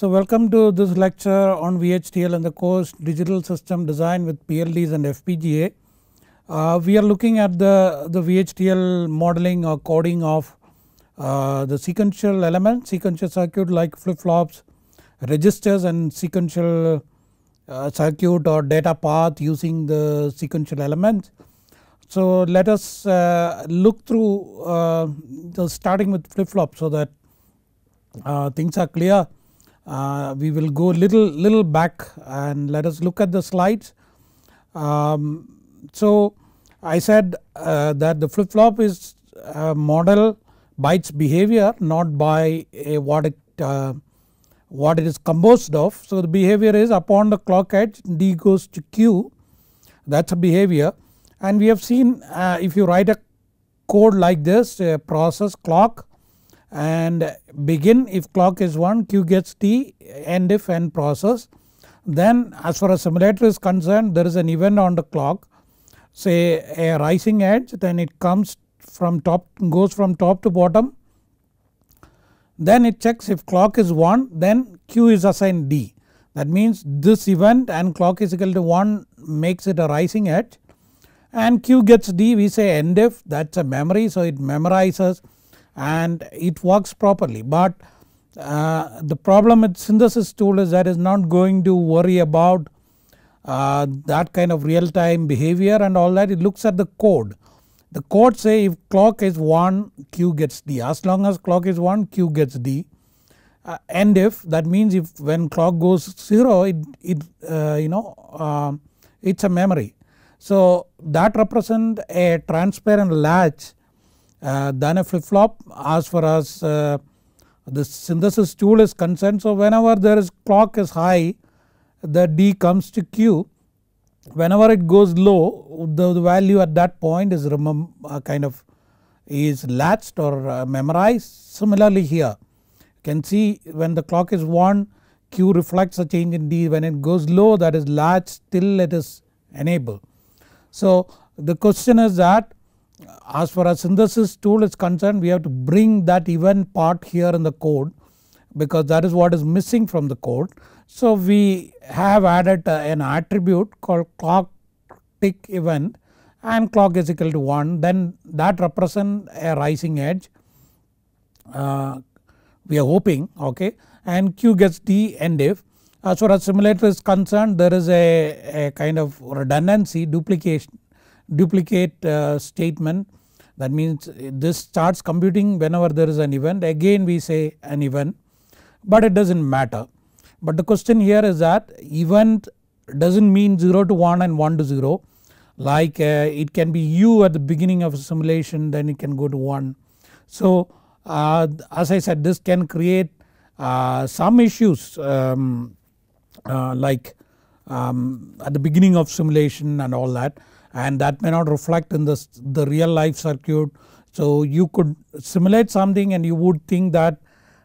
So welcome to this lecture on VHDL and the course digital system design with PLDs and FPGA. Uh, we are looking at the, the VHDL modeling or coding of uh, the sequential elements, sequential circuit like flip flops, registers and sequential uh, circuit or data path using the sequential elements. So let us uh, look through uh, the starting with flip flops so that uh, things are clear uh, we will go little little back and let us look at the slides. Um, so I said uh, that the flip flop is a uh, model by its behavior not by what it uh, what it is composed of. So the behavior is upon the clock edge D goes to Q that is a behavior and we have seen uh, if you write a code like this a process clock and begin if clock is 1 Q gets T end if end process. Then as far as simulator is concerned there is an event on the clock say a rising edge then it comes from top goes from top to bottom. Then it checks if clock is 1 then Q is assigned D. That means this event and clock is equal to 1 makes it a rising edge and Q gets D we say end if that is a memory so it memorizes and it works properly. But uh, the problem with synthesis tool is that is not going to worry about uh, that kind of real time behavior and all that it looks at the code. The code say if clock is 1 Q gets D as long as clock is 1 Q gets D uh, and if that means if when clock goes 0 it, it uh, you know uh, it's a memory. So that represent a transparent latch uh, than a flip flop as far as uh, the synthesis tool is concerned. So whenever there is clock is high the D comes to Q whenever it goes low the, the value at that point is uh, kind of is latched or uh, memorized similarly here you can see when the clock is 1 Q reflects a change in D when it goes low that is latched till it is enabled. So the question is that as far as synthesis tool is concerned we have to bring that event part here in the code because that is what is missing from the code. So we have added uh, an attribute called clock tick event and clock is equal to 1 then that represent a rising edge uh, we are hoping okay and q gets d and if. As far as simulator is concerned there is a, a kind of redundancy duplication duplicate uh, statement that means uh, this starts computing whenever there is an event again we say an event but it does not matter. But the question here is that event does not mean 0 to 1 and 1 to 0 like uh, it can be u at the beginning of a simulation then it can go to 1. So uh, as I said this can create uh, some issues um, uh, like um, at the beginning of simulation and all that and that may not reflect in the, the real life circuit. So you could simulate something and you would think that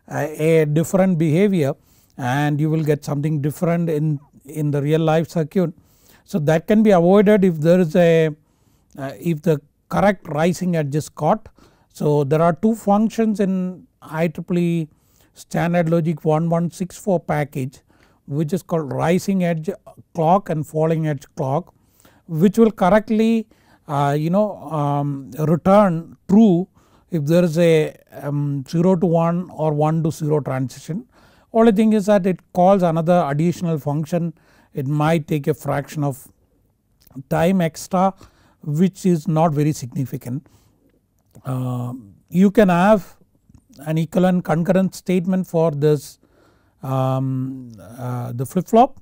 uh, a different behavior and you will get something different in, in the real life circuit. So that can be avoided if there is a uh, if the correct rising edge is caught. So there are two functions in IEEE standard logic 1164 package which is called rising edge clock and falling edge clock which will correctly uh, you know um, return true if there is a um, 0 to 1 or 1 to 0 transition. Only thing is that it calls another additional function it might take a fraction of time extra which is not very significant. Uh, you can have an equivalent concurrent statement for this um, uh, the flip flop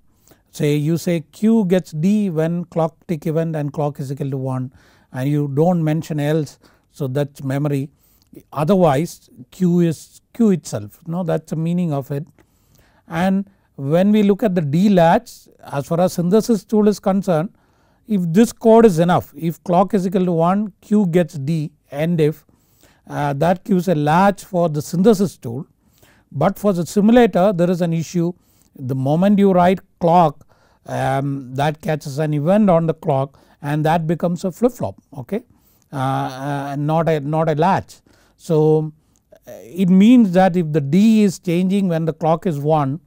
say you say Q gets D when clock tick event and clock is equal to 1 and you do not mention else so that is memory otherwise Q is Q itself No, that is the meaning of it. And when we look at the D latch as far as synthesis tool is concerned if this code is enough if clock is equal to 1 Q gets D and if uh, that gives a latch for the synthesis tool but for the simulator there is an issue the moment you write clock um, that catches an event on the clock and that becomes a flip flop okay uh, uh, not, a, not a latch. So uh, it means that if the D is changing when the clock is 1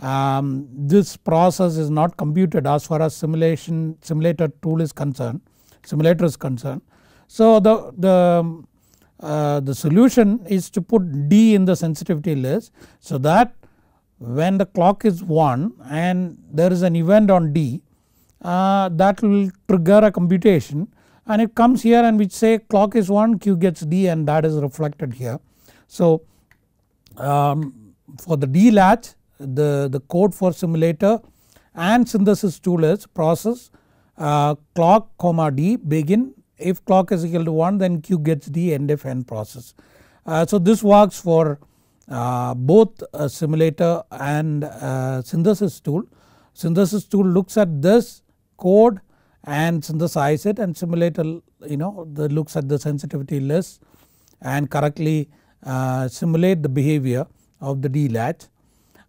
um, this process is not computed as far as simulation simulator tool is concerned simulator is concerned. So the, the, uh, the solution is to put D in the sensitivity list so that when the clock is 1 and there is an event on D uh, that will trigger a computation and it comes here and we say clock is 1 Q gets D and that is reflected here. So um, for the D latch the, the code for simulator and synthesis tool is process uh, clock comma D begin if clock is equal to 1 then Q gets D end if end process. Uh, so this works for uh, both a simulator and a synthesis tool. Synthesis tool looks at this code and synthesize it and simulator you know the looks at the sensitivity list and correctly uh, simulate the behavior of the D latch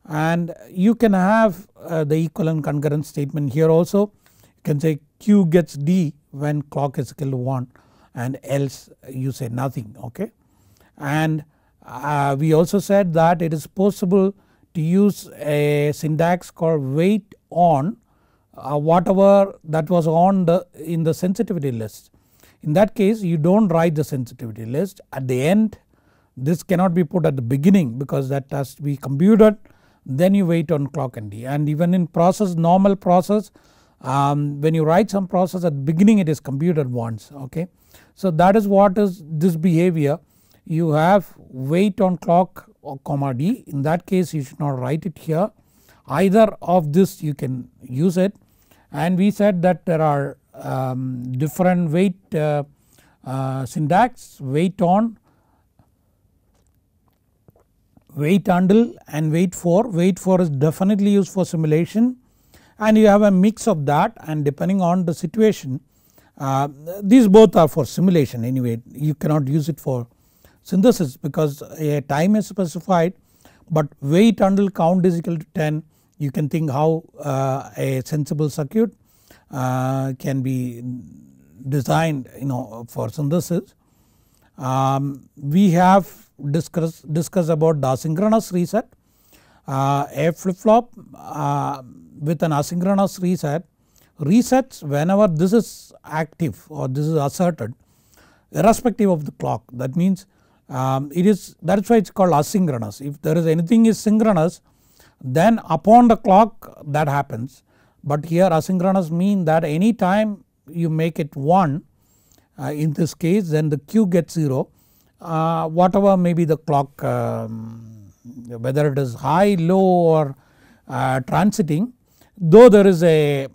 and you can have uh, the equivalent concurrent statement here also you can say Q gets D when clock is equal to 1 and else you say nothing okay. And uh, we also said that it is possible to use a syntax called weight on uh, whatever that was on the in the sensitivity list. In that case you do not write the sensitivity list at the end this cannot be put at the beginning because that has to be computed then you wait on clock and D and even in process normal process um, when you write some process at the beginning it is computed once okay. So that is what is this behavior you have weight on clock or comma d in that case you should not write it here either of this you can use it and we said that there are um, different weight uh, uh, syntax weight on wait until and wait for wait for is definitely used for simulation and you have a mix of that and depending on the situation uh, these both are for simulation anyway you cannot use it for synthesis because a time is specified but weight until count is equal to 10 you can think how uh, a sensible circuit uh, can be designed you know for synthesis. Um, we have discussed discuss about the asynchronous reset uh, a flip flop uh, with an asynchronous reset resets whenever this is active or this is asserted irrespective of the clock that means um, it is that is why it is called asynchronous. If there is anything is synchronous then upon the clock that happens but here asynchronous mean that any time you make it 1 uh, in this case then the Q gets 0 uh, whatever may be the clock um, whether it is high low or uh, transiting though there is a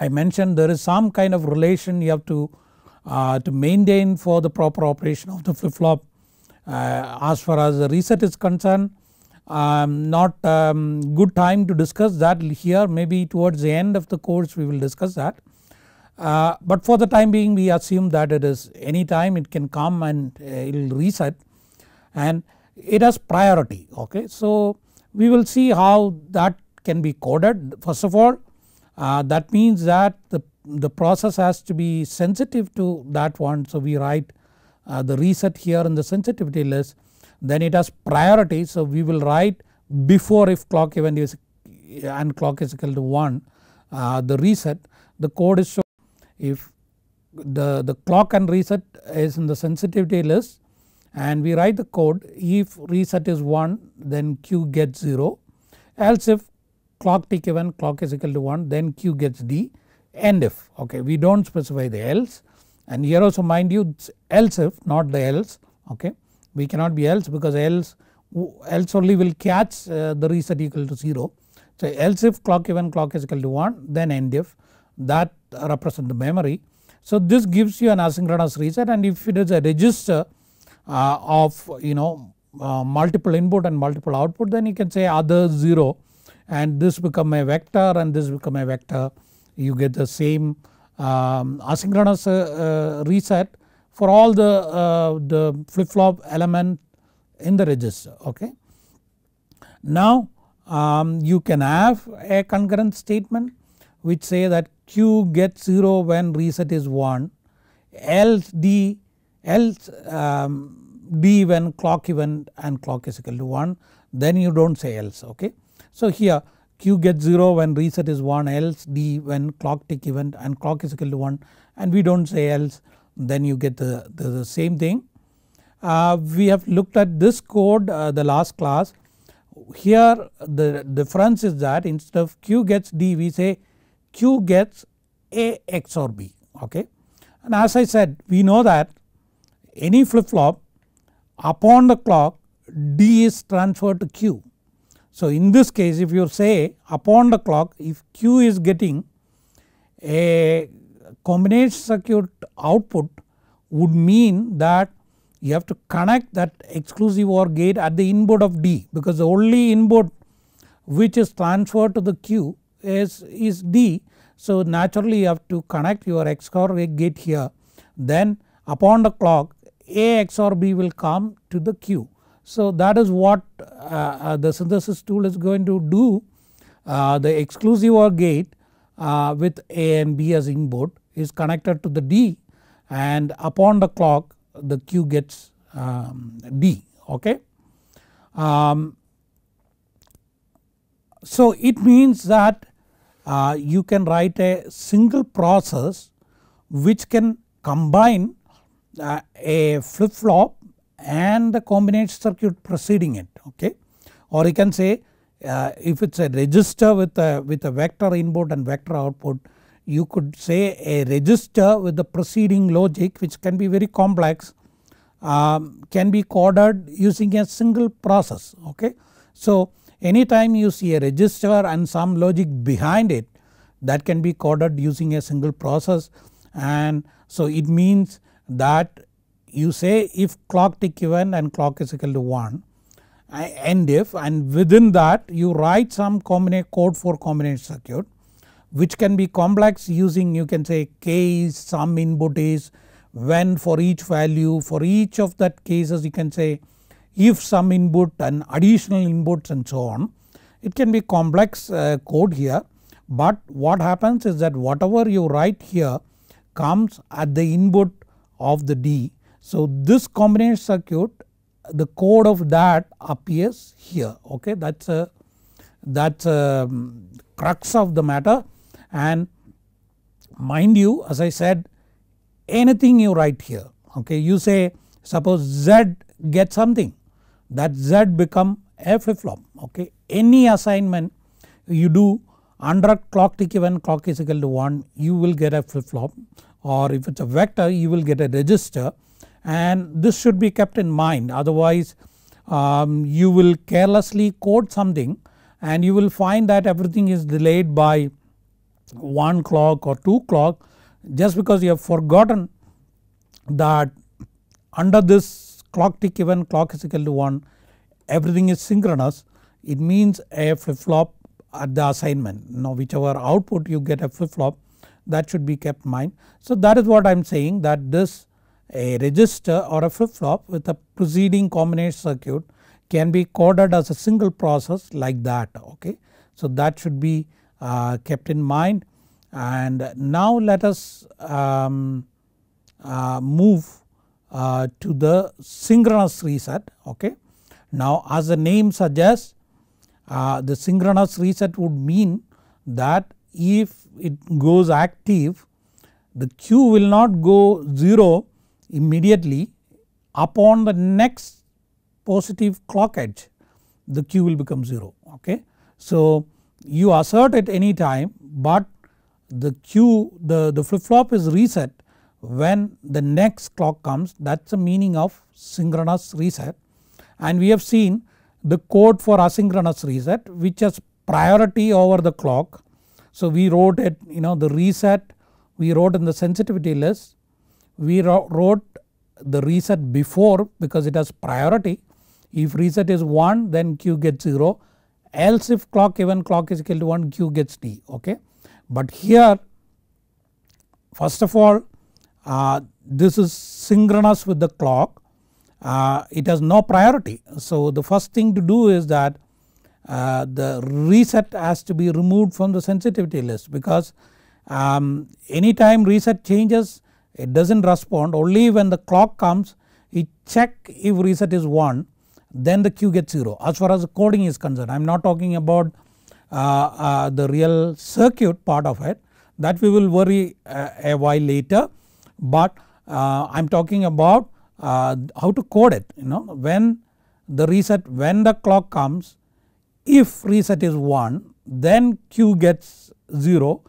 I mentioned there is some kind of relation you have to uh, to maintain for the proper operation of the flip flop uh, as far as the reset is concerned um, not um, good time to discuss that here maybe towards the end of the course we will discuss that. Uh, but for the time being we assume that it is any time it can come and uh, it will reset and it has priority okay. So we will see how that can be coded first of all uh, that means that the, the process has to be sensitive to that one so we write uh, the reset here in the sensitivity list then it has priority. So we will write before if clock event is and clock is equal to 1 uh, the reset the code is shown if the, the clock and reset is in the sensitivity list and we write the code if reset is 1 then q gets 0 else if clock tick event clock is equal to 1 then q gets d and if okay we do not specify the else and here also mind you else if not the else okay we cannot be else because else else only will catch uh, the reset equal to 0. So else if clock even clock is equal to 1 then end if that represent the memory. So this gives you an asynchronous reset and if it is a register uh, of you know uh, multiple input and multiple output then you can say other 0 and this become a vector and this become a vector you get the same um, asynchronous uh, uh, reset for all the, uh, the flip flop element in the register okay. Now um, you can have a concurrent statement which say that Q gets 0 when reset is 1 else D else um, D when clock event and clock is equal to 1 then you do not say else okay. So here Q gets 0 when reset is 1 else D when clock tick event and clock is equal to 1 and we do not say else then you get the, the, the same thing. Uh, we have looked at this code uh, the last class here the difference is that instead of Q gets D we say Q gets A X or B okay. And as I said we know that any flip flop upon the clock D is transferred to Q so in this case if you say upon the clock if Q is getting a combination circuit output would mean that you have to connect that exclusive OR gate at the input of D because the only input which is transferred to the Q is, is D. So naturally you have to connect your XOR gate here then upon the clock A XOR B will come to the Q so that is what uh, uh, the synthesis tool is going to do uh, the exclusive OR gate with A and B as input is connected to the D and upon the clock the Q gets um, D okay. Um, so it means that uh, you can write a single process which can combine uh, a flip flop and the combinate circuit preceding it okay or you can say uh, if it is a register with a, with a vector input and vector output you could say a register with the preceding logic which can be very complex um, can be coded using a single process okay. So anytime you see a register and some logic behind it that can be coded using a single process and so it means that you say if clock tick given and clock is equal to 1 and if and within that you write some code for combination circuit which can be complex using you can say k is some input is when for each value for each of that cases you can say if some input and additional inputs and so on. It can be complex uh, code here but what happens is that whatever you write here comes at the input of the D so this combination circuit the code of that appears here okay that is a that is um, crux of the matter and mind you as I said anything you write here okay you say suppose Z get something that Z become a flip flop okay any assignment you do under clock tick when clock is equal to 1 you will get a flip flop or if it is a vector you will get a register and this should be kept in mind otherwise um, you will carelessly code something and you will find that everything is delayed by 1 clock or 2 clock just because you have forgotten that under this clock tick even clock is equal to 1 everything is synchronous it means a flip flop at the assignment now whichever output you get a flip flop that should be kept in mind. So that is what I am saying that this a register or a flip flop with a preceding combination circuit can be coded as a single process like that okay. So that should be uh, kept in mind and now let us um, uh, move uh, to the synchronous reset okay. Now as the name suggests uh, the synchronous reset would mean that if it goes active the Q will not go 0 immediately upon the next positive clock edge the Q will become 0 okay. So you assert at any time but the Q the, the flip flop is reset when the next clock comes that is the meaning of synchronous reset and we have seen the code for asynchronous reset which has priority over the clock. So we wrote it you know the reset we wrote in the sensitivity list we wrote the reset before because it has priority. If reset is 1 then Q gets 0 else if clock even clock is equal to 1 Q gets D okay. But here first of all uh, this is synchronous with the clock uh, it has no priority. So the first thing to do is that uh, the reset has to be removed from the sensitivity list because um, anytime reset changes it does not respond only when the clock comes it check if reset is 1 then the Q gets 0 as far as coding is concerned I am not talking about uh, uh, the real circuit part of it that we will worry uh, a while later but uh, I am talking about uh, how to code it you know when the reset when the clock comes if reset is 1 then Q gets 0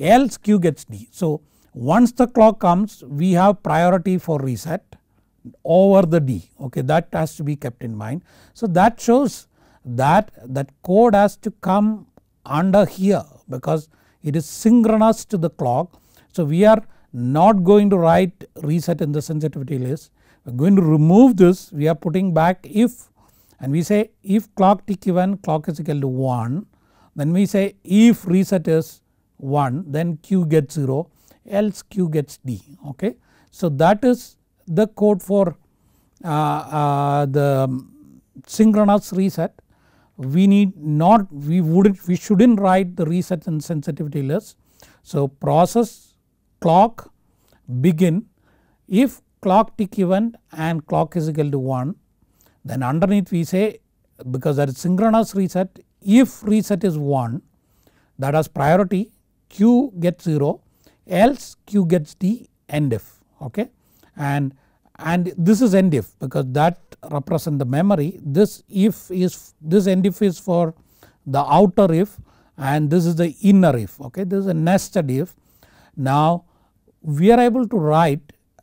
else Q gets D. So once the clock comes we have priority for reset over the D okay that has to be kept in mind. So that shows that that code has to come under here because it is synchronous to the clock. So we are not going to write reset in the sensitivity list we are going to remove this we are putting back if and we say if clock tick even clock is equal to 1 then we say if reset is 1 then q gets 0 else q gets d okay. So that is the code for uh, uh, the synchronous reset we need not we wouldn't we shouldn't write the reset and sensitivity list. So process clock begin if clock tick event and clock is equal to 1 then underneath we say because that is synchronous reset if reset is 1 that has priority q gets 0 else Q gets the end if okay and and this is end if because that represent the memory this if is this end if is for the outer if and this is the inner if okay this is a nested if. Now we are able to write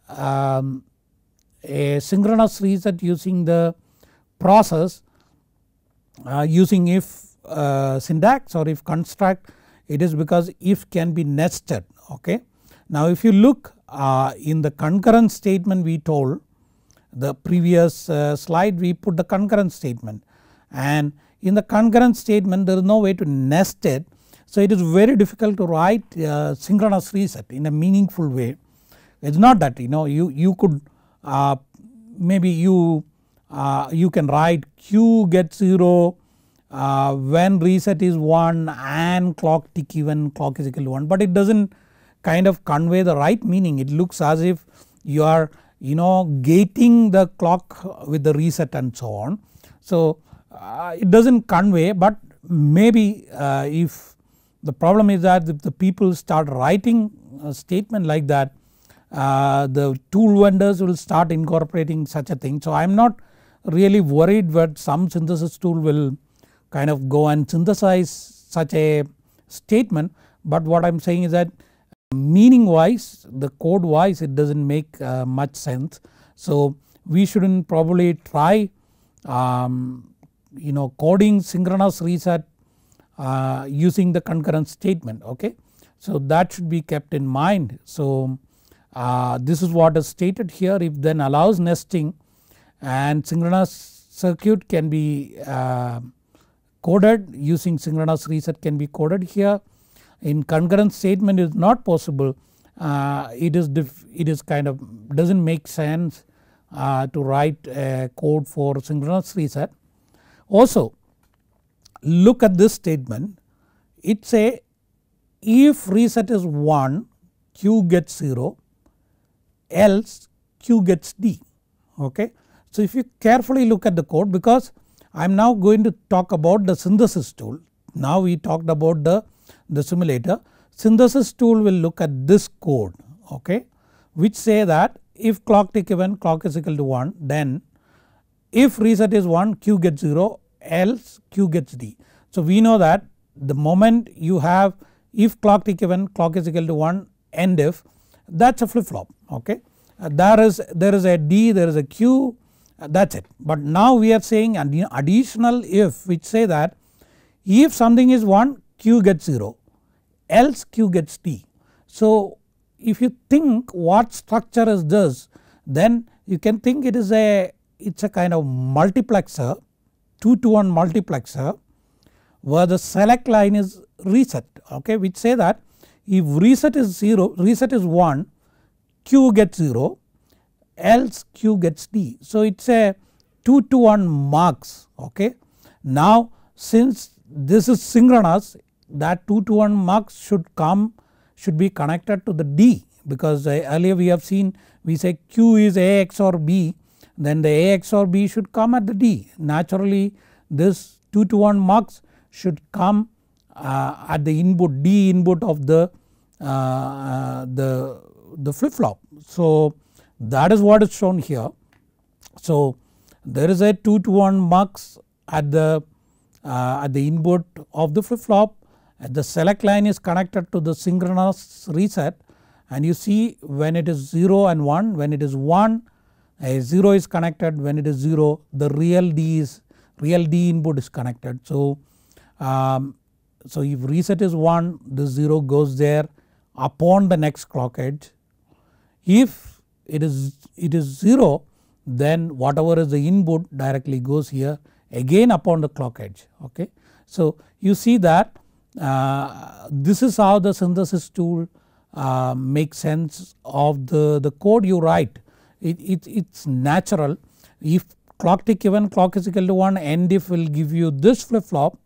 um, a synchronous reset using the process uh, using if uh, syntax or if construct it is because if can be nested okay. Now if you look uh, in the concurrent statement we told the previous uh, slide we put the concurrent statement and in the concurrent statement there is no way to nest it. So it is very difficult to write uh, synchronous reset in a meaningful way. It is not that you know you, you could uh, maybe you, uh, you can write Q get 0 uh, when reset is 1 and clock tick even clock is equal to 1 but it does not kind of convey the right meaning it looks as if you are you know gating the clock with the reset and so on. So uh, it does not convey but maybe uh, if the problem is that if the people start writing a statement like that uh, the tool vendors will start incorporating such a thing. So I am not really worried that some synthesis tool will kind of go and synthesize such a statement but what I am saying is that Meaning wise the code wise it does not make uh, much sense. So we should not probably try um, you know coding synchronous reset uh, using the concurrent statement okay. So that should be kept in mind. So uh, this is what is stated here if then allows nesting and synchronous circuit can be uh, coded using synchronous reset can be coded here in concurrent statement is not possible uh, it is it is kind of does not make sense uh, to write a code for synchronous reset. Also look at this statement it say if reset is 1 q gets 0 else q gets d okay. So if you carefully look at the code because I am now going to talk about the synthesis tool now we talked about the the simulator synthesis tool will look at this code okay which say that if clock tick event clock is equal to 1 then if reset is 1 q gets 0 else q gets d. So we know that the moment you have if clock tick event clock is equal to 1 end if that is a flip flop okay. Uh, there is there is a d there is a q uh, that is it. But now we are saying an additional if which say that if something is 1 q gets 0 else q gets t. So if you think what structure is this then you can think it is a it's a kind of multiplexer 2 to 1 multiplexer where the select line is reset okay which say that if reset is 0 reset is 1 q gets 0 else q gets t. So it is a 2 to 1 marks okay. Now since this is synchronous that 2 to 1 mux should come should be connected to the D because uh, earlier we have seen we say Q is A XOR B then the A XOR B should come at the D naturally this 2 to 1 mux should come uh, at the input D input of the uh, uh the, the flip flop. So that is what is shown here. So there is a 2 to 1 mux at the uh, at the input of the flip flop the select line is connected to the synchronous reset and you see when it is 0 and 1 when it is 1 a 0 is connected when it is 0 the real D is real D input is connected. So, um, so if reset is 1 the 0 goes there upon the next clock edge. If it is it is 0 then whatever is the input directly goes here again upon the clock edge okay. So you see that uh, this is how the synthesis tool uh, makes sense of the, the code you write. It, it, it's natural if clock tick even clock is equal to 1 end if will give you this flip flop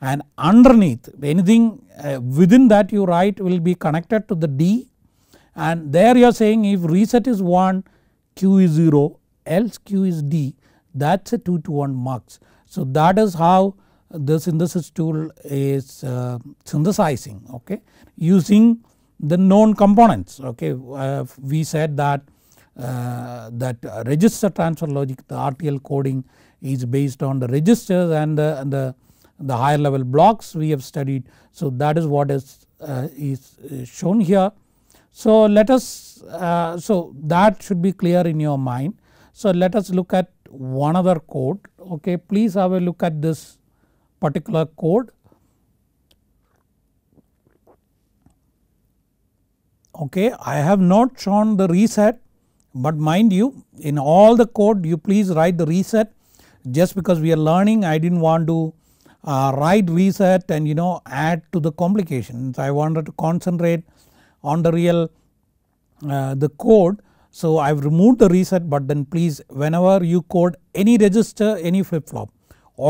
and underneath anything uh, within that you write will be connected to the D and there you are saying if reset is 1 Q is 0 else Q is D that is a 2 to 1 marks. So that is how the synthesis tool is uh, synthesizing okay using the known components okay uh, we said that uh, that register transfer logic the RTL coding is based on the registers and the, and the, the higher level blocks we have studied so that is what is uh, is shown here so let us uh, so that should be clear in your mind so let us look at one other code okay please have a look at this particular code okay I have not shown the reset but mind you in all the code you please write the reset just because we are learning I didn't want to uh, write reset and you know add to the complications I wanted to concentrate on the real uh, the code so I have removed the reset but then please whenever you code any register any flip flop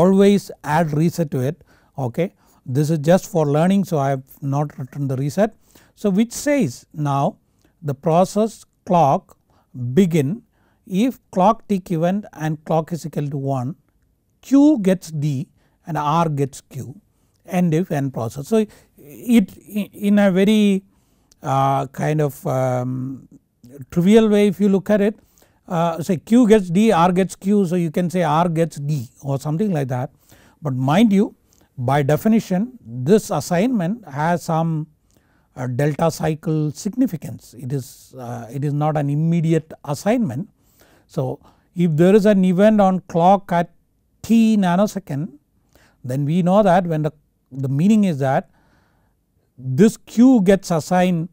always add reset to it okay. This is just for learning so I have not written the reset. So which says now the process clock begin if clock tick event and clock is equal to 1 Q gets D and R gets Q and if n process. So it in a very uh, kind of um, trivial way if you look at it uh, say Q gets D R gets Q so you can say R gets D or something like that. But mind you by definition this assignment has some uh, delta cycle significance it is uh, it is not an immediate assignment. So if there is an event on clock at t nanosecond then we know that when the, the meaning is that this q gets assigned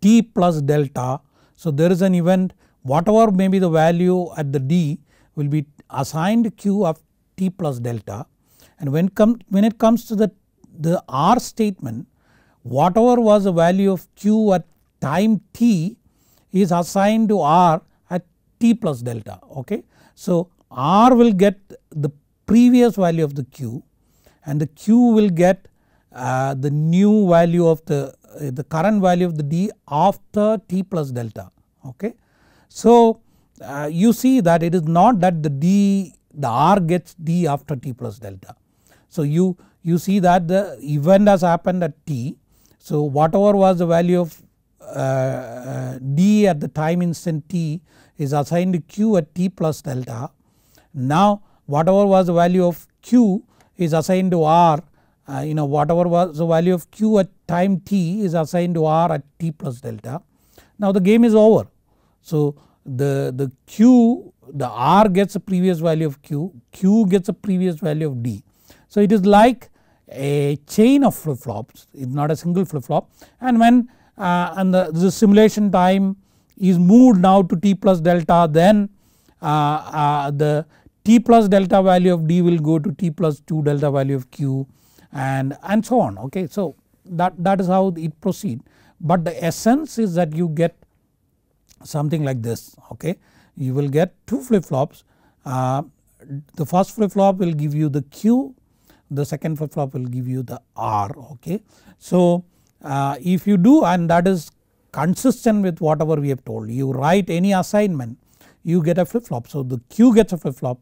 t plus delta so there is an event whatever may be the value at the D will be assigned Q of T plus delta and when, come, when it comes to the, the R statement whatever was the value of Q at time T is assigned to R at T plus delta okay. So R will get the previous value of the Q and the Q will get uh, the new value of the uh, the current value of the D after T plus delta okay. So uh, you see that it is not that the D the R gets D after T plus delta. So you, you see that the event has happened at T. So whatever was the value of uh, uh D at the time instant T is assigned to Q at T plus delta. Now whatever was the value of Q is assigned to R uh, you know whatever was the value of Q at time T is assigned to R at T plus delta. Now the game is over so the, the q the r gets a previous value of q, q gets a previous value of d. So it is like a chain of flip flops it is not a single flip flop and when uh, and the, the, simulation time is moved now to t plus delta then uh, uh, the t plus delta value of d will go to t plus 2 delta value of q and, and so on okay. So that, that is how it proceed but the essence is that you get something like this okay. You will get two flip flops uh, the first flip flop will give you the Q the second flip flop will give you the R okay. So uh, if you do and that is consistent with whatever we have told you write any assignment you get a flip flop. So the Q gets a flip flop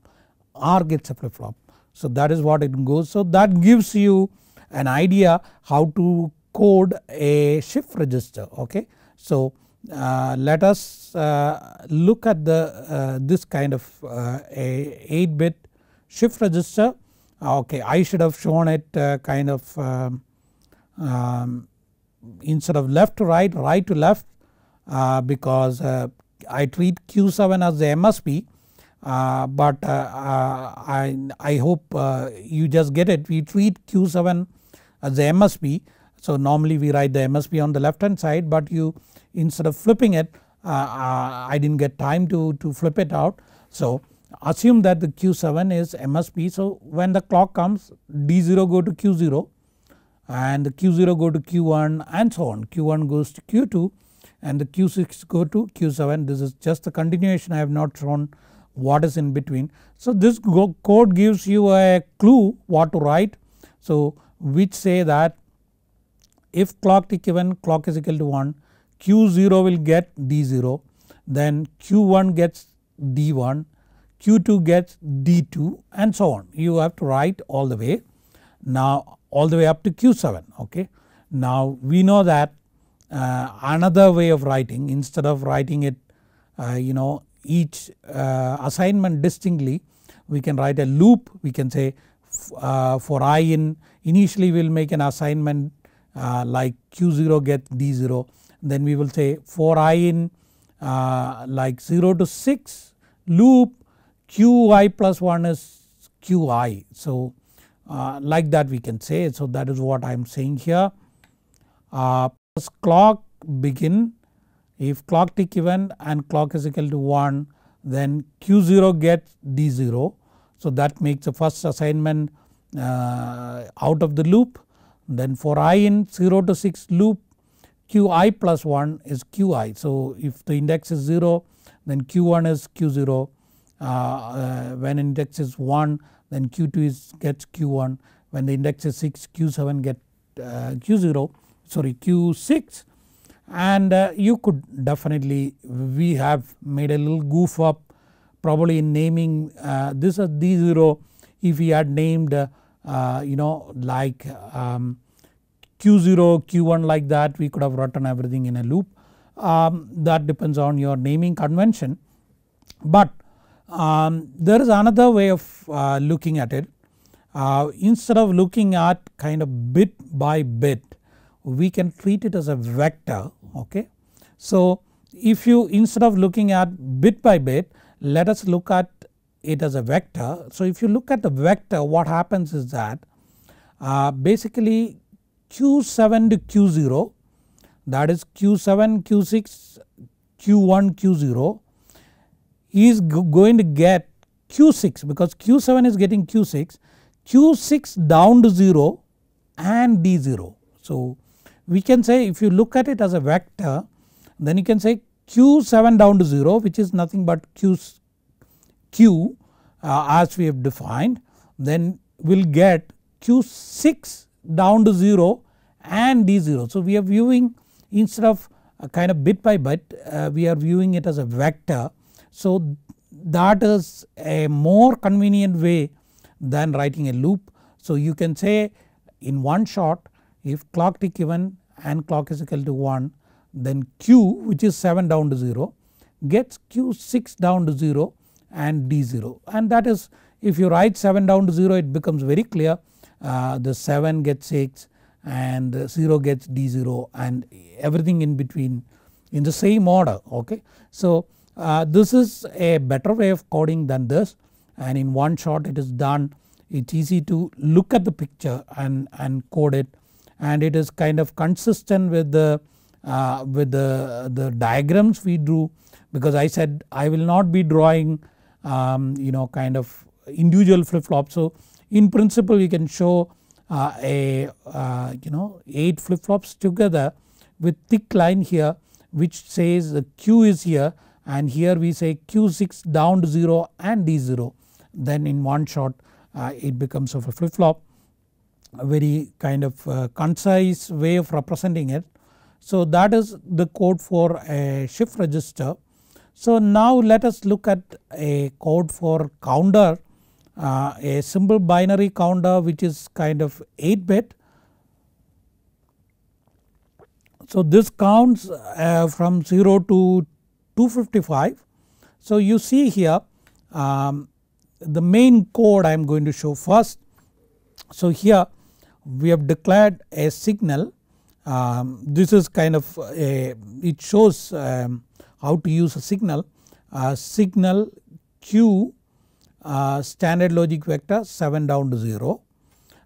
R gets a flip flop. So that is what it goes so that gives you an idea how to code a shift register okay. So uh, let us uh, look at the uh, this kind of a 8 bit shift register okay I should have shown it kind of um, um, instead of left to right right to left because I treat Q7 as the MSP uh, but uh, uh, I, I hope you just get it we treat Q7 as the MSP. So normally we write the MSP on the left hand side but you instead of flipping it uh, uh I did not get time to, to flip it out. So assume that the Q7 is MSP so when the clock comes D0 go to Q0 and the Q0 go to Q1 and so on Q1 goes to Q2 and the Q6 go to Q7 this is just the continuation I have not shown what is in between. So this code gives you a clue what to write so which say that if clock tick given clock is equal to 1 Q0 will get D0 then Q1 gets D1, Q2 gets D2 and so on. You have to write all the way now all the way up to Q7 okay. Now we know that uh, another way of writing instead of writing it uh, you know each uh, assignment distinctly we can write a loop we can say uh, for i in initially we will make an assignment uh, like q0 get d0 then we will say for i in uh, like 0 to 6 loop qi plus 1 is qi. So uh, like that we can say so that is what I am saying here. Uh, plus clock begin if clock tick event and clock is equal to 1 then q0 gets d0. So that makes the first assignment uh, out of the loop then for i in 0 to 6 loop qi plus 1 is qi. So if the index is 0 then q1 is q0 uh, uh, when index is 1 then q2 is gets q1 when the index is 6 q7 get uh, q0 sorry q6 and uh, you could definitely we have made a little goof up probably in naming uh, this as d0 if we had named uh, you know like um, Q0, Q1 like that we could have written everything in a loop um, that depends on your naming convention. But um, there is another way of uh, looking at it uh, instead of looking at kind of bit by bit we can treat it as a vector okay. So if you instead of looking at bit by bit let us look at it as a vector. So if you look at the vector what happens is that uh, basically Q7 to Q0 that is Q7, Q6, Q1, Q0 is going to get Q6 because Q7 is getting Q6, Q6 down to 0 and D0. So we can say if you look at it as a vector then you can say Q7 down to 0 which is nothing but Q, Q uh, as we have defined then we will get Q6 down to 0 and d0. So we are viewing instead of kind of bit by bit uh, we are viewing it as a vector. So that is a more convenient way than writing a loop. So you can say in one shot if clock tick even and clock is equal to 1 then q which is 7 down to 0 gets q6 down to 0 and d0 and that is if you write 7 down to 0 it becomes very clear uh, the 7 gets 6 and 0 gets D0 and everything in between in the same order okay. So uh, this is a better way of coding than this and in one shot it is done it's easy to look at the picture and, and code it and it is kind of consistent with the uh, with the, the diagrams we drew because I said I will not be drawing um, you know kind of individual flip flops so in principle you can show uh, a uh, you know 8 flip flops together with thick line here which says the Q is here and here we say Q6 down to 0 and D0 then in one shot uh, it becomes of a flip flop a very kind of uh, concise way of representing it. So that is the code for a shift register. So now let us look at a code for counter uh, a simple binary counter which is kind of 8 bit. So this counts uh, from 0 to 255. So you see here um, the main code I am going to show first. So here we have declared a signal um, this is kind of a it shows um, how to use a signal uh, signal q uh, standard logic vector 7 down to 0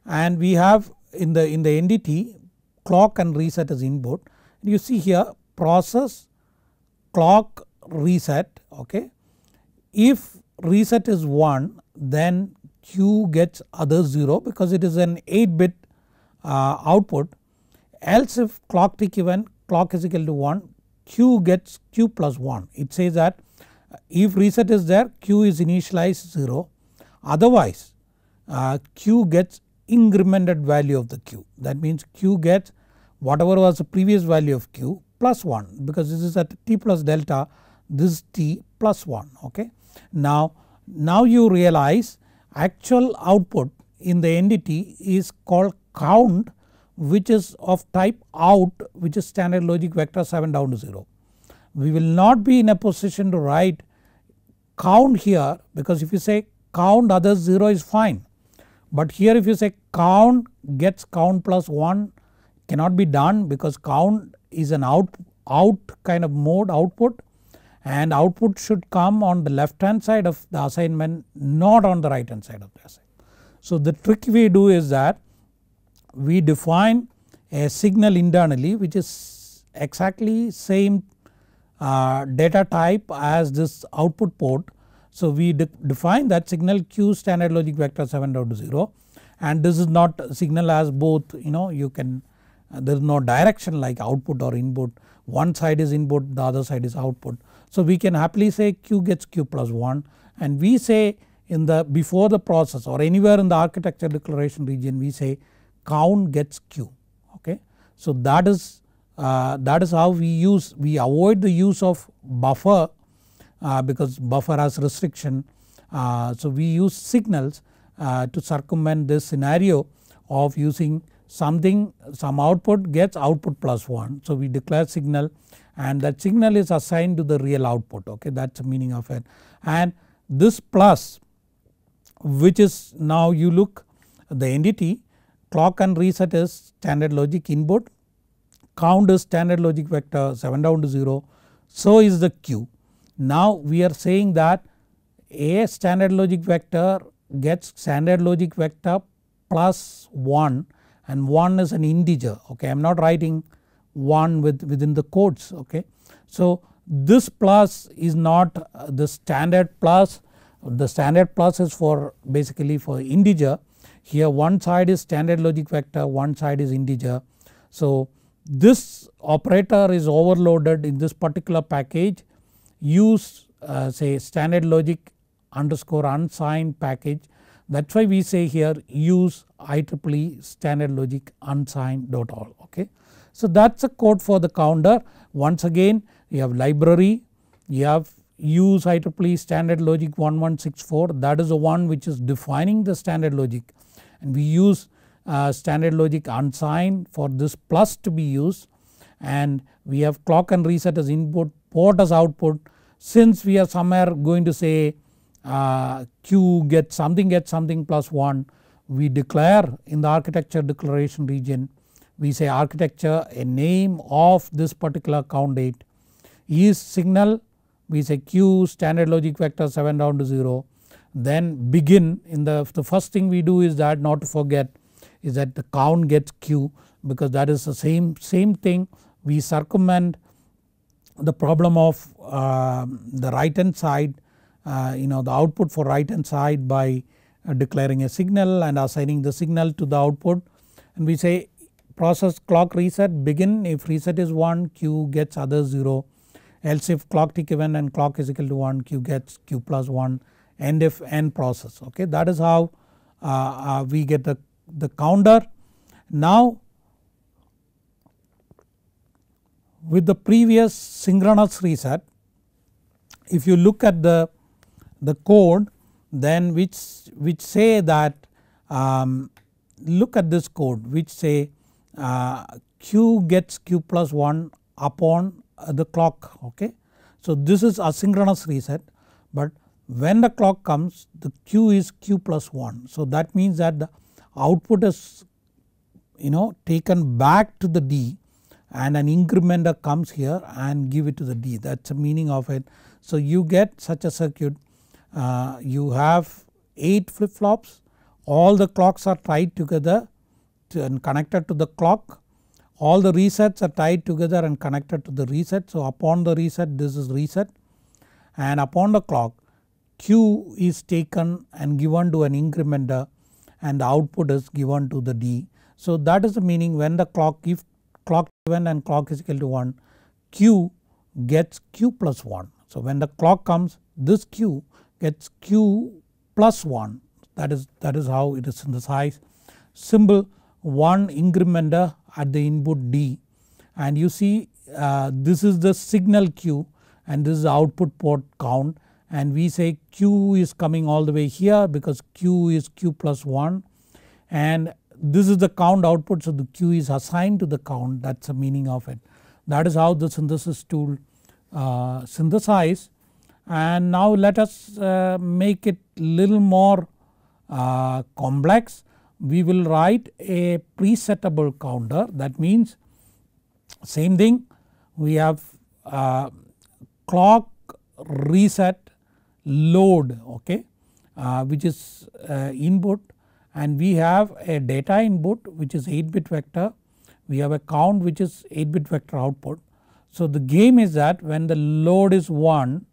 and we have in the in the NDT clock and reset as input you see here process clock reset okay if reset is 1 then q gets other 0 because it is an 8 bit uh, output else if clock tick event clock is equal to 1 q gets q plus 1 it says that if reset is there q is initialized 0 otherwise uh, q gets incremented value of the q that means q gets whatever was the previous value of q plus 1 because this is at t plus delta this is t plus 1 okay. Now, now you realize actual output in the entity is called count which is of type out which is standard logic vector 7 down to 0 we will not be in a position to write count here because if you say count others 0 is fine. But here if you say count gets count plus 1 cannot be done because count is an out, out kind of mode output and output should come on the left hand side of the assignment not on the right hand side of the assignment. So the trick we do is that we define a signal internally which is exactly same uh, data type as this output port. So we de define that signal Q standard logic vector 7.0 and this is not signal as both you know you can uh, there is no direction like output or input one side is input the other side is output. So we can happily say Q gets Q plus 1 and we say in the before the process or anywhere in the architecture declaration region we say count gets Q okay. So that is uh, that is how we use we avoid the use of buffer uh, because buffer has restriction. Uh, so we use signals uh, to circumvent this scenario of using something some output gets output plus 1. So we declare signal and that signal is assigned to the real output okay that is the meaning of it. And this plus which is now you look the entity clock and reset is standard logic input count is standard logic vector 7 down to 0 so is the q. Now we are saying that a standard logic vector gets standard logic vector plus 1 and 1 is an integer okay I am not writing 1 with within the codes okay. So this plus is not the standard plus the standard plus is for basically for integer here one side is standard logic vector one side is integer. So this operator is overloaded in this particular package use uh, say standard logic underscore unsigned package that is why we say here use IEEE standard logic unsigned dot all okay. So that is a code for the counter once again you have library you have use IEEE standard logic 1164 that is the one which is defining the standard logic and we use uh, standard logic unsigned for this plus to be used and we have clock and reset as input port as output since we are somewhere going to say uh, q get something get something plus 1 we declare in the architecture declaration region we say architecture a name of this particular count date is signal we say q standard logic vector 7 down to 0 then begin in the, the first thing we do is that not to forget is that the count gets q because that is the same, same thing we circumvent the problem of uh, the right hand side uh, you know the output for right hand side by uh, declaring a signal and assigning the signal to the output and we say process clock reset begin if reset is 1 q gets other 0 else if clock tick event and clock is equal to 1 q gets q plus 1 end if end process okay that is how uh, uh we get the the counter. Now with the previous synchronous reset if you look at the, the code then which, which say that um, look at this code which say uh, q gets q plus 1 upon the clock okay. So this is asynchronous reset but when the clock comes the q is q plus 1. So that means that the output is you know taken back to the D and an incrementer comes here and give it to the D that is the meaning of it. So you get such a circuit uh, you have 8 flip flops all the clocks are tied together to and connected to the clock all the resets are tied together and connected to the reset. So upon the reset this is reset and upon the clock Q is taken and given to an incrementer and the output is given to the D. So that is the meaning when the clock if clock given and clock is equal to 1 Q gets Q plus 1. So when the clock comes this Q gets Q plus 1 that is that is how it is synthesized. Symbol 1 incrementer at the input D and you see uh, this is the signal Q and this is the output port count and we say q is coming all the way here because q is q plus 1 and this is the count output so the q is assigned to the count that is the meaning of it. That is how the synthesis tool uh, synthesize and now let us uh, make it little more uh, complex. We will write a presettable counter that means same thing we have uh, clock reset load okay uh, which is uh, input and we have a data input which is 8 bit vector we have a count which is 8 bit vector output. So the game is that when the load is 1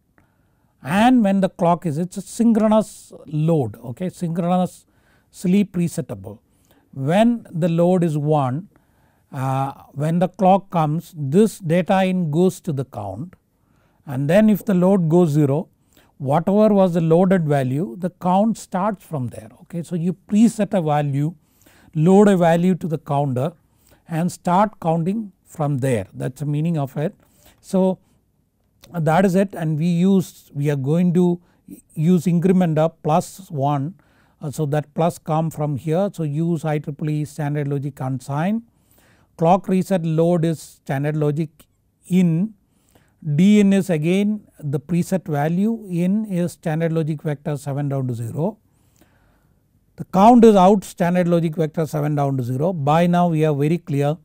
and when the clock is it is a synchronous load okay synchronous sleep resettable. When the load is 1 uh, when the clock comes this data in goes to the count and then if the load goes 0 whatever was the loaded value the count starts from there okay. So you preset a value load a value to the counter and start counting from there that is the meaning of it. So that is it and we use we are going to use increment up plus plus 1 uh, so that plus come from here so use IEEE standard logic unsigned clock reset load is standard logic in Dn is again the preset value n is standard logic vector 7 down to 0. The count is out standard logic vector 7 down to 0 by now we are very clear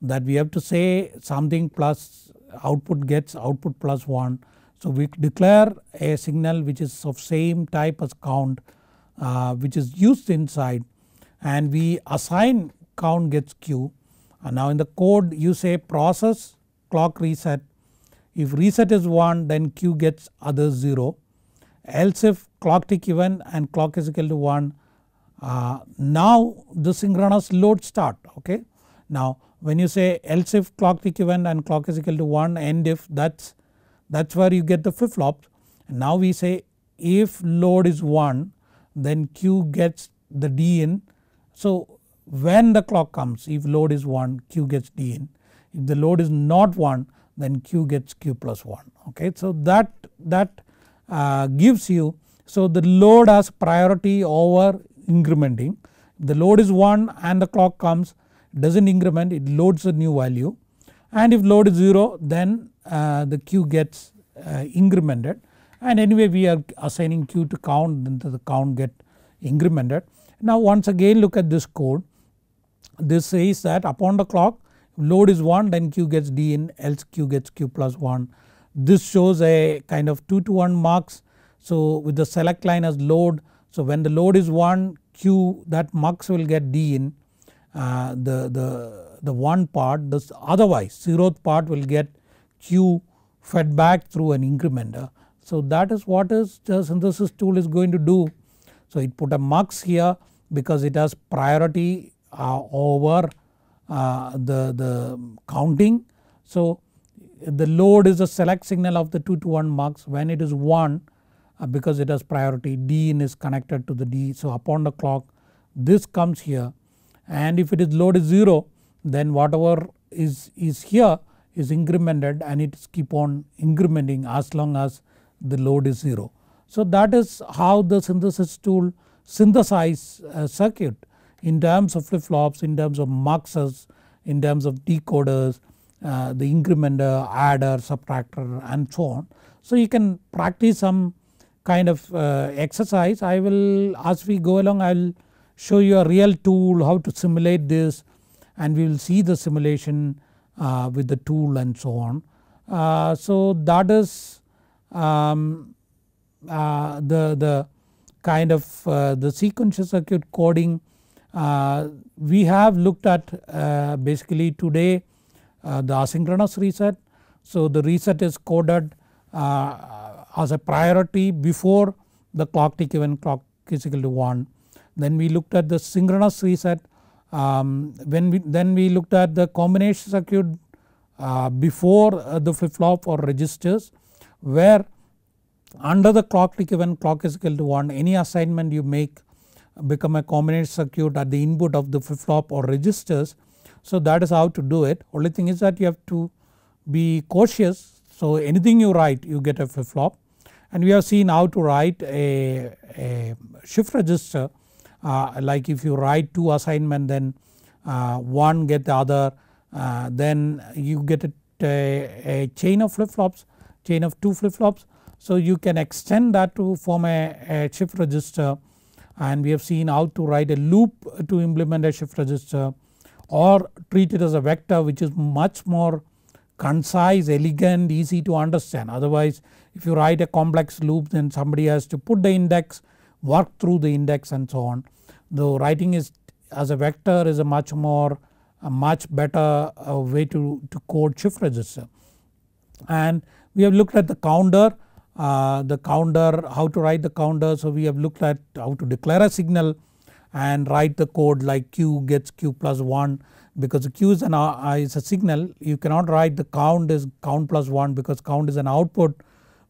that we have to say something plus output gets output plus 1. So we declare a signal which is of same type as count uh, which is used inside and we assign count gets q and now in the code you say process clock reset if reset is 1 then Q gets other 0 else if clock tick even and clock is equal to 1 uh, now the synchronous load start okay. Now when you say else if clock tick even and clock is equal to 1 end if that's that's where you get the flip flop. Now we say if load is 1 then Q gets the D in. So when the clock comes if load is 1 Q gets D in. If the load is not 1 then q gets q plus 1 okay. So that, that uh, gives you so the load has priority over incrementing. The load is 1 and the clock comes does not increment it loads a new value and if load is 0 then uh, the q gets uh, incremented and anyway we are assigning q to count then the count get incremented. Now once again look at this code this says that upon the clock load is 1 then Q gets D in else Q gets Q plus 1. This shows a kind of 2 to 1 mux. So with the select line as load so when the load is 1 Q that mux will get D in uh, the, the, the 1 part this otherwise 0th part will get Q fed back through an incrementer. So that is what is the synthesis tool is going to do. So it put a mux here because it has priority uh, over uh, the, the counting. So the load is a select signal of the 2 to 1 mux when it is 1 uh, because it has priority D in is connected to the D. So upon the clock this comes here and if it is load is 0 then whatever is, is here is incremented and it keep on incrementing as long as the load is 0. So that is how the synthesis tool synthesize circuit in terms of flip flops, in terms of muxes, in terms of decoders, uh, the incrementer, adder, subtractor and so on. So you can practice some kind of uh, exercise. I will as we go along I will show you a real tool how to simulate this and we will see the simulation uh, with the tool and so on. Uh, so that is um, uh, the, the kind of uh, the sequential circuit coding uh, we have looked at uh, basically today uh, the asynchronous reset. So the reset is coded uh, as a priority before the clock tick event clock is equal to 1. Then we looked at the synchronous reset um, when we then we looked at the combination circuit uh, before the flip flop or registers where under the clock tick event clock is equal to 1 any assignment you make become a combination circuit at the input of the flip flop or registers. So that is how to do it only thing is that you have to be cautious so anything you write you get a flip flop and we have seen how to write a, a shift register uh, like if you write two assignment then uh, one get the other uh, then you get a, a, uh, a chain of flip flops chain of two flip flops. So you can extend that to form a, a shift register and we have seen how to write a loop to implement a shift register or treat it as a vector which is much more concise, elegant, easy to understand. Otherwise if you write a complex loop then somebody has to put the index, work through the index and so on. Though writing is as a vector is a much more a much better uh, way to, to code shift register. And we have looked at the counter uh, the counter, how to write the counter. So we have looked at how to declare a signal and write the code like q gets q plus 1 because q is, an, uh, uh, is a signal you cannot write the count is count plus 1 because count is an output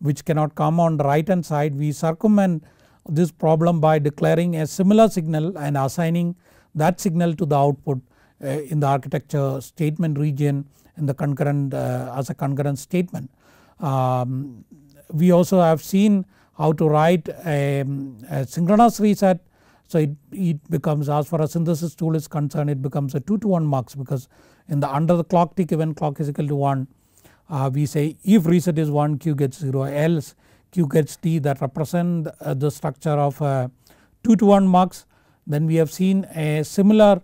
which cannot come on the right hand side. We circumvent this problem by declaring a similar signal and assigning that signal to the output uh, in the architecture statement region in the concurrent uh, as a concurrent statement. Um, we also have seen how to write a, um, a synchronous reset. So it, it becomes as far as synthesis tool is concerned it becomes a 2 to 1 max because in the under the clock tick event clock is equal to 1 uh, we say if reset is 1 q gets 0 else q gets t that represent uh, the structure of a uh, 2 to 1 mux. Then we have seen a similar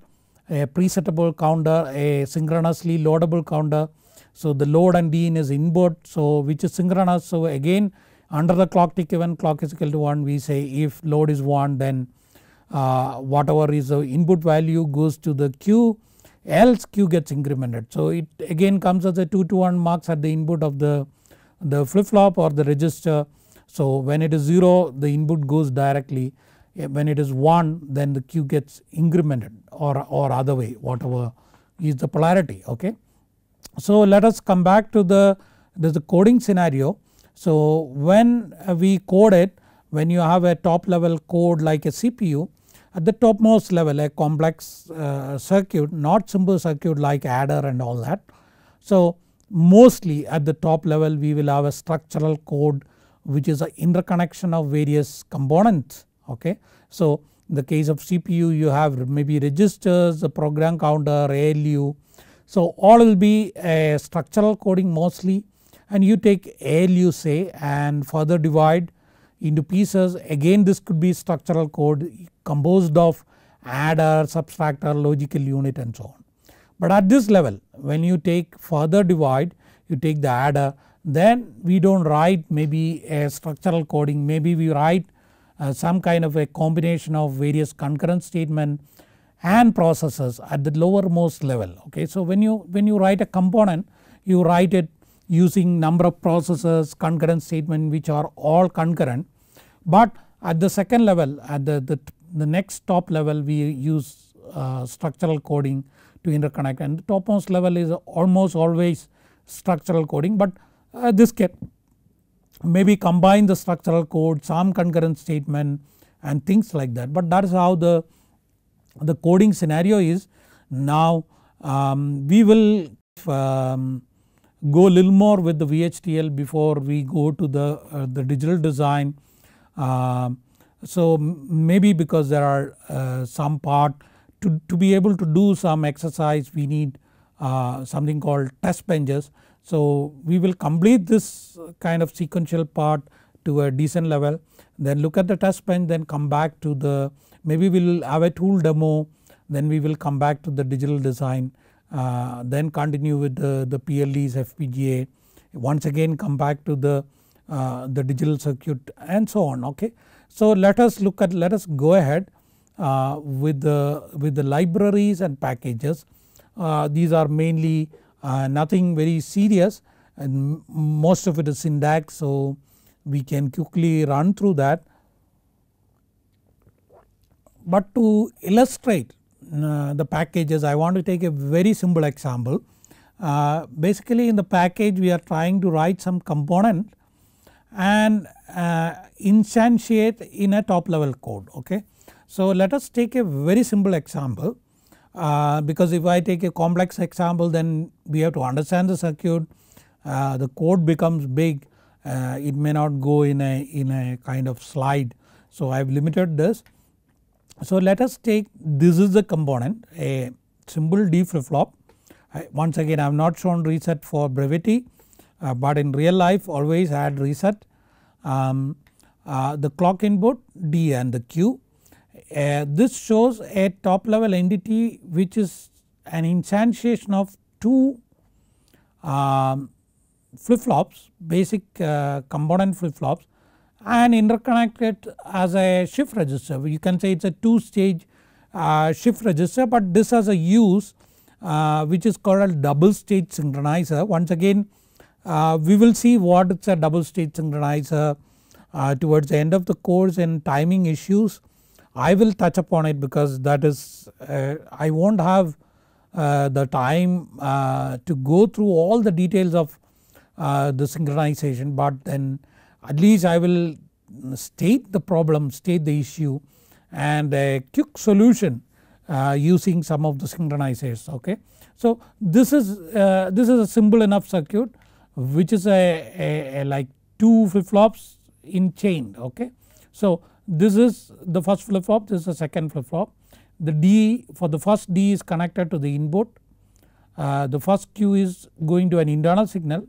a presettable counter a synchronously loadable counter so the load and D in is input so which is synchronous so again under the clock tick event clock is equal to 1 we say if load is 1 then uh, whatever is the input value goes to the queue else Q gets incremented. So it again comes as a 2 to 1 marks at the input of the, the flip flop or the register. So when it is 0 the input goes directly eh, when it is 1 then the Q gets incremented or, or other way whatever is the polarity okay. So let us come back to the, the, the coding scenario. So when we code it when you have a top level code like a CPU at the topmost level a complex uh, circuit not simple circuit like adder and all that. So mostly at the top level we will have a structural code which is an interconnection of various components okay. So in the case of CPU you have maybe registers, the program counter, ALU so all will be a structural coding mostly and you take ALU say and further divide into pieces again this could be structural code composed of adder, subtractor, logical unit and so on. But at this level when you take further divide you take the adder then we do not write maybe a structural coding maybe we write uh, some kind of a combination of various concurrent statement and processes at the lowermost level okay. So when you when you write a component you write it using number of processes, concurrent statement which are all concurrent but at the second level at the, the, the next top level we use uh, structural coding to interconnect and the topmost level is almost always structural coding but uh, this can maybe combine the structural code some concurrent statement and things like that but that is how the the coding scenario is now um, we will um, go a little more with the VHDL before we go to the, uh, the digital design. Uh, so maybe because there are uh, some part to, to be able to do some exercise we need uh, something called test benches. So we will complete this kind of sequential part to a decent level then look at the test bench then come back to the Maybe we will have a tool demo then we will come back to the digital design uh, then continue with the, the PLDs, FPGA once again come back to the, uh, the digital circuit and so on okay. So let us look at let us go ahead uh, with, the, with the libraries and packages uh, these are mainly uh, nothing very serious and most of it is syntax so we can quickly run through that but to illustrate uh, the packages I want to take a very simple example. Uh, basically in the package we are trying to write some component and uh, instantiate in a top level code okay. So let us take a very simple example uh, because if I take a complex example then we have to understand the circuit uh, the code becomes big uh, it may not go in a in a kind of slide. So I have limited this so let us take this is the component a simple D flip flop. I, once again I have not shown reset for brevity uh, but in real life always add reset. Um, uh, the clock input D and the Q. Uh, this shows a top level entity which is an instantiation of two um, flip flops basic uh, component flip flops and interconnect it as a shift register. You can say it is a 2 stage uh, shift register but this has a use uh, which is called a double stage synchronizer. Once again uh, we will see it's a double stage synchronizer uh, towards the end of the course and timing issues. I will touch upon it because that is uh, I will not have uh, the time to go through all the details of the synchronization but then at least I will state the problem, state the issue and a quick solution uh, using some of the synchronizers okay. So this is, uh, this is a simple enough circuit which is a, a, a like 2 flip flops in chain okay. So this is the first flip flop this is the second flip flop the D for the first D is connected to the input uh, the first Q is going to an internal signal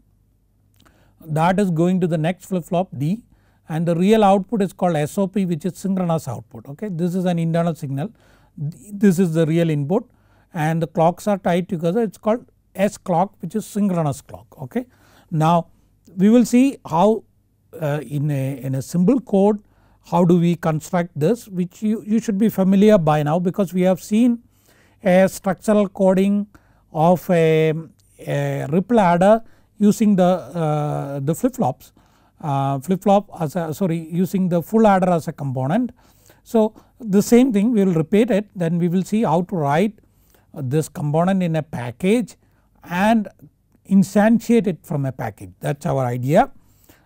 that is going to the next flip flop D and the real output is called SOP which is synchronous output okay. This is an internal signal this is the real input and the clocks are tied together it is called S clock which is synchronous clock okay. Now we will see how uh, in, a, in a simple code how do we construct this which you, you should be familiar by now because we have seen a structural coding of a, a ripple adder using the, uh, the flip flops uh, flip flop as a sorry using the full adder as a component. So the same thing we will repeat it then we will see how to write this component in a package and instantiate it from a package that is our idea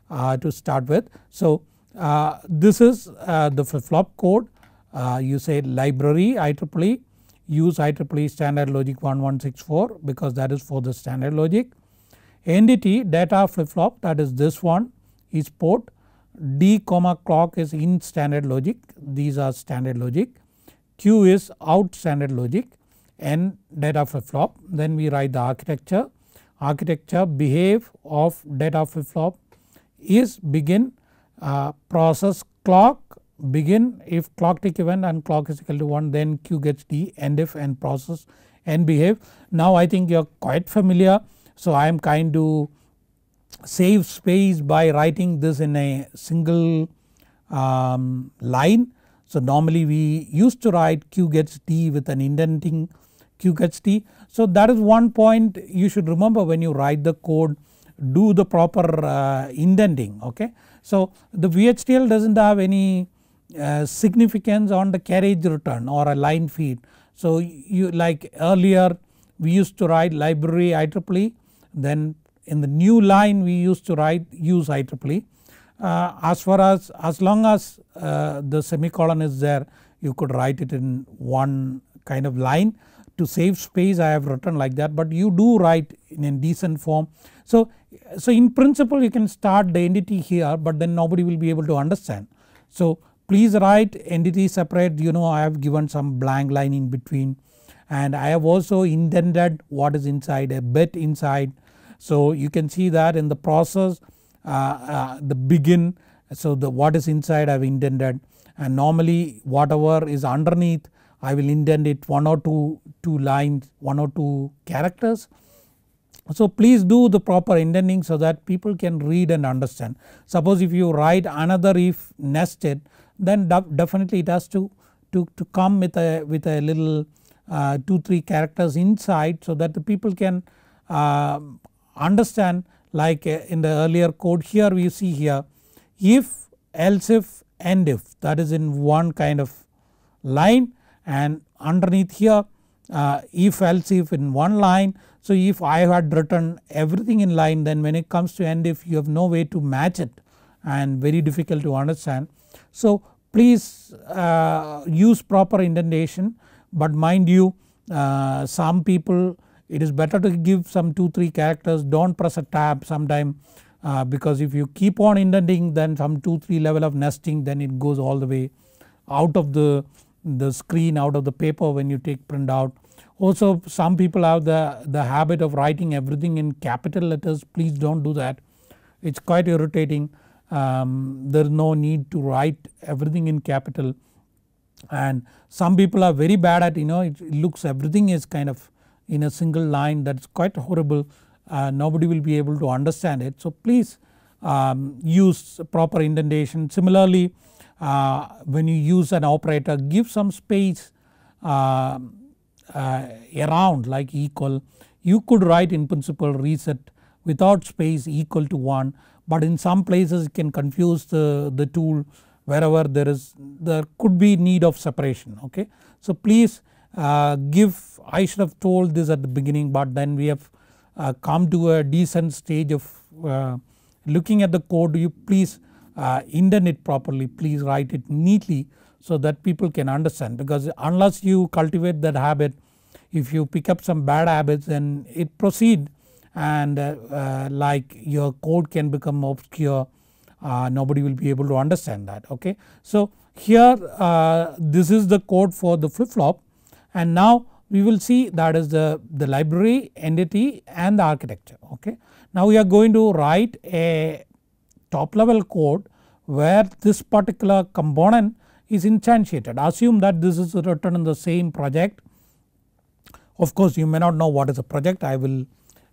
uh, to start with. So uh, this is uh, the flip flop code uh, you say library IEEE use IEEE standard logic 1164 because that is for the standard logic NDT data flip flop that is this one is port D comma clock is in standard logic these are standard logic Q is out standard logic and data flip flop then we write the architecture. Architecture behave of data flip flop is begin uh, process clock begin if clock tick event and clock is equal to 1 then Q gets D end if and process and behave. Now I think you are quite familiar so I am kind to save space by writing this in a single um, line. So normally we used to write q gets t with an indenting q gets t. So that is one point you should remember when you write the code do the proper uh, indenting okay. So the VHDL does not have any uh, significance on the carriage return or a line feed. So you like earlier we used to write library IEEE then in the new line we used to write use IEEE. Uh, as far as as long as uh, the semicolon is there you could write it in one kind of line to save space I have written like that but you do write in a decent form. So, so in principle you can start the entity here but then nobody will be able to understand. So please write entity separate you know I have given some blank line in between and I have also indented what is inside a bit inside so you can see that in the process uh, uh, the begin so the what is inside I have indented and normally whatever is underneath I will indent it one or two, two lines one or two characters. So please do the proper indenting so that people can read and understand. Suppose if you write another if nested then definitely it has to, to, to come with a, with a little uh, 2 3 characters inside so that the people can uh, understand like uh, in the earlier code here we see here if else if and if that is in one kind of line and underneath here uh, if else if in one line. So if I had written everything in line then when it comes to end if you have no way to match it and very difficult to understand. So please uh, use proper indentation but mind you uh, some people it is better to give some 2-3 characters do not press a tab sometime uh, because if you keep on indenting then some 2-3 level of nesting then it goes all the way out of the, the screen out of the paper when you take printout. Also some people have the, the habit of writing everything in capital letters please do not do that it is quite irritating um, there is no need to write everything in capital and some people are very bad at you know it looks everything is kind of in a single line that is quite horrible uh, nobody will be able to understand it. So please um, use proper indentation. Similarly uh, when you use an operator give some space um, uh, around like equal you could write in principle reset without space equal to 1 but in some places it can confuse the, the tool wherever there is there could be need of separation okay. So please uh, give I should have told this at the beginning but then we have uh, come to a decent stage of uh, looking at the code you please uh, indent it properly please write it neatly so that people can understand because unless you cultivate that habit if you pick up some bad habits then it proceed and uh, like your code can become obscure nobody will be able to understand that okay. So here this is the code for the flip flop and now we will see that is the, the library entity and the architecture okay. Now we are going to write a top level code where this particular component is instantiated assume that this is written in the same project. Of course you may not know what is a project I will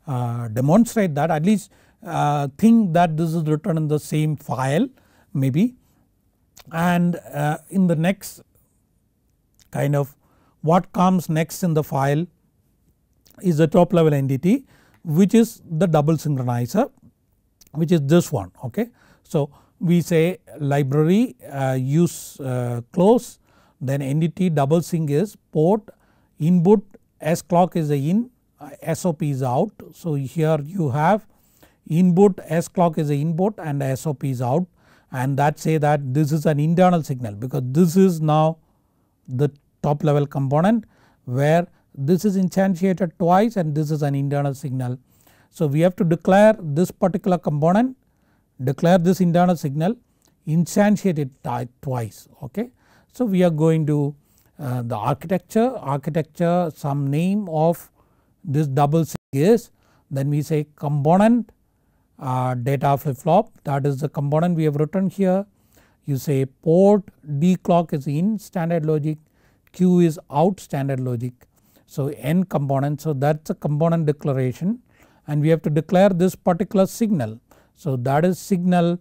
uh, demonstrate that at least uh, think that this is written in the same file maybe and uh, in the next kind of what comes next in the file is the top level entity which is the double synchronizer which is this one okay. So we say library uh, use uh, close then entity double sync is port input S clock is the in uh, SOP is out. So here you have input S clock is the input and SOP is out and that say that this is an internal signal because this is now the top level component where this is instantiated twice and this is an internal signal. So we have to declare this particular component, declare this internal signal, instantiate it twice okay. So we are going to uh, the architecture, architecture some name of this double sig is then we say component uh, data flip flop that is the component we have written here. You say port D clock is in standard logic Q is out standard logic. So n component. so that is a component declaration and we have to declare this particular signal. So that is signal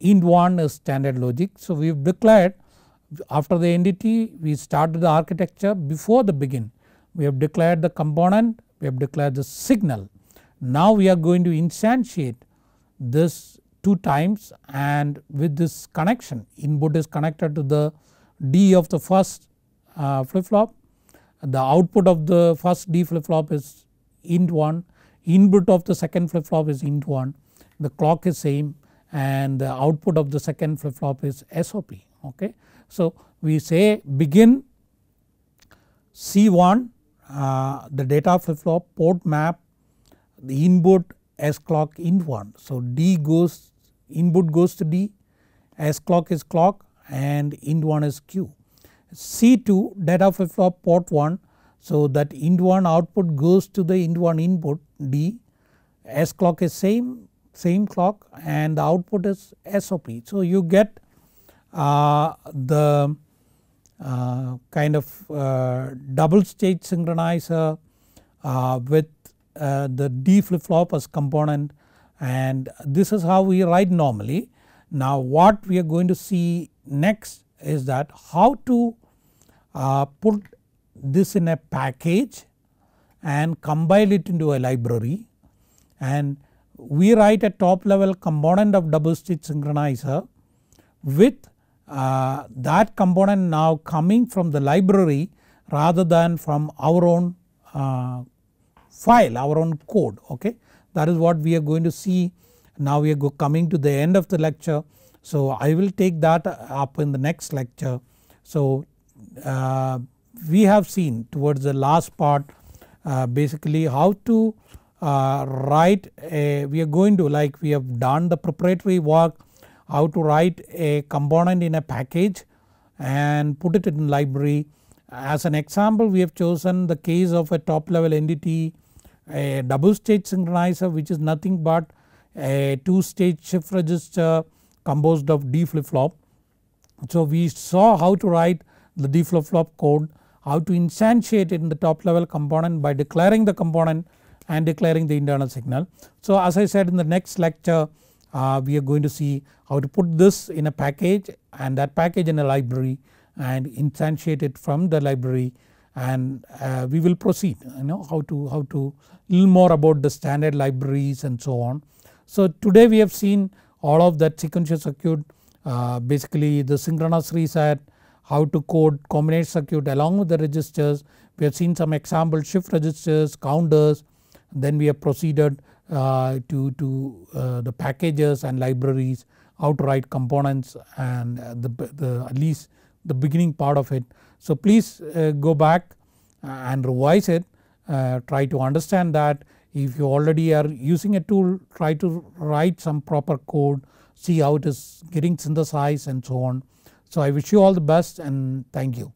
in one is standard logic. So we have declared after the entity we started the architecture before the begin. We have declared the component, we have declared the signal. Now we are going to instantiate this two times and with this connection input is connected to the D of the first uh, flip flop. The output of the first D flip flop is int 1, input of the second flip flop is int 1, the clock is same and the output of the second flip flop is SOP okay. So we say begin C1 uh, the data flip flop port map the input S clock int 1. So D goes input goes to D S clock is clock and int 1 is Q. C2 data flip flop port 1. So that IND1 output goes to the IND1 input D. S clock is same, same clock and the output is SOP. So you get uh, the uh, kind of uh, double stage synchronizer uh, with uh, the D flip flop as component and this is how we write normally. Now what we are going to see next is that how to uh, put this in a package and compile it into a library and we write a top level component of double stitch synchronizer with uh, that component now coming from the library rather than from our own uh, file our own code okay. That is what we are going to see now we are coming to the end of the lecture. So I will take that up in the next lecture. So uh, we have seen towards the last part uh, basically how to uh, write a we are going to like we have done the preparatory work how to write a component in a package and put it in library. As an example we have chosen the case of a top level entity a double stage synchronizer which is nothing but a 2 stage shift register composed of D flip flop. So we saw how to write the D flip flop code how to instantiate it in the top level component by declaring the component and declaring the internal signal. So as I said in the next lecture uh, we are going to see how to put this in a package and that package in a library and instantiate it from the library and uh, we will proceed you know how to how to little more about the standard libraries and so on. So today we have seen all of that sequential circuit uh, basically the synchronous reset how to code combination circuit along with the registers. We have seen some example shift registers, counters, then we have proceeded uh, to, to uh, the packages and libraries, outright components and the, the at least the beginning part of it. So please uh, go back uh, and revise it, uh, try to understand that if you already are using a tool try to write some proper code see how it is getting synthesized and so on. So I wish you all the best and thank you.